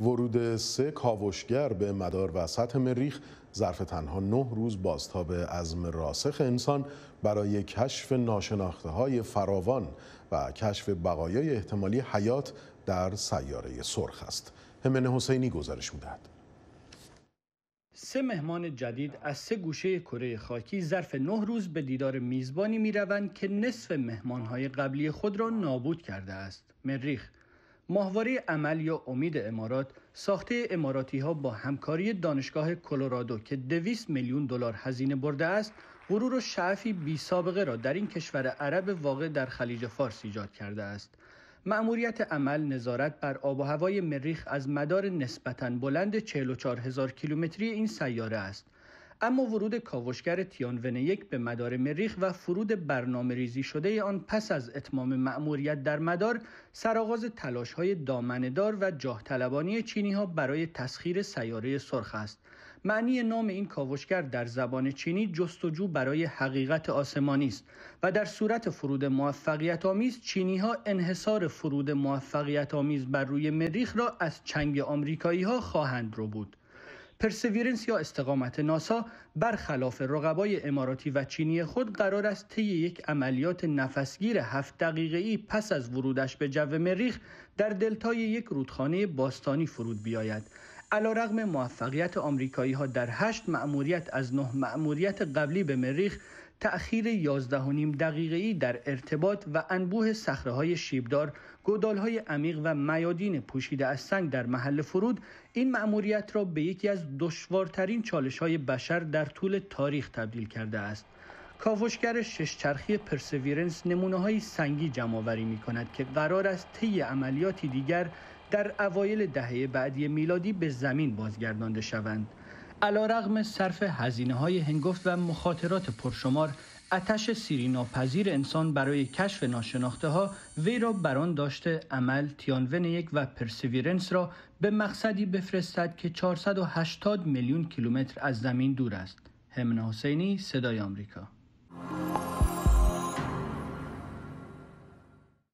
ورود سه کاوشگر به مدار و سطح مریخ ظرف تنها نه روز بازتاب عزم راسخ انسان برای کشف ناشناخته های فراوان و کشف بقایای احتمالی حیات در سیاره سرخ است. همن حسینی گزارش میدهد. سه مهمان جدید از سه گوشه کره خاکی ظرف نه روز به دیدار میزبانی می روند که نصف مهمانهای قبلی خود را نابود کرده است. مریخ ماهواره عمل یا امید امارات ساخته اماراتی ها با همکاری دانشگاه کلرادو که 200 میلیون دلار هزینه برده است غرور و شعفی بی سابقه را در این کشور عرب واقع در خلیج فارس ایجاد کرده است مأموریت عمل نظارت بر آب و هوای مریخ از مدار نسبتاً بلند 44 هزار کیلومتری این سیاره است اما ورود کاوشگر تیانون یک به مدار مریخ و فرود برنامه ریزی شده آن پس از اتمام مأموریت در مدار سرآغاز تلاش های دامندار و جاه طلبانی چینی ها برای تسخیر سیاره سرخ است. معنی نام این کاوشگر در زبان چینی جستجو برای حقیقت آسمانی است و در صورت فرود موفقیت آمیز چینی ها انحصار فرود موفقیت آمیز بر روی مریخ را از چنگ آمریکایی ها خواهند رو بود. پرسویرنس یا استقامت ناسا برخلاف رقبای اماراتی و چینی خود قرار است طی یک عملیات نفسگیر هفت دقیقه ای پس از ورودش به جو مریخ در دلتای یک رودخانه باستانی فرود بیاید علا رغم موفقیت آمریکایی ها در هشت مأموریت از نه مأموریت قبلی به مریخ تأخیر 11 دقیقه ای در ارتباط و انبوه صخره های شیبدار، گودال های عمیق و میادین پوشیده از سنگ در محل فرود این مأموریت را به یکی از دشوارترین چالش های بشر در طول تاریخ تبدیل کرده است. کاوشگر ششچرخی پرسویرنس نمونه های سنگی جمع آوری می کند که قرار است طی عملیاتی دیگر در اوایل دهه بعدی میلادی به زمین بازگردانده شوند. علا رغم صرف هزینه های هنگفت و مخاطرات پرشمار اتش سیری ناپذیر انسان برای کشف ناشناخته ها وی را بران داشته عمل تیانون یک و پرسیویرنس را به مقصدی بفرستد که 480 میلیون کیلومتر از زمین دور است. همنا حسینی صدای آمریکا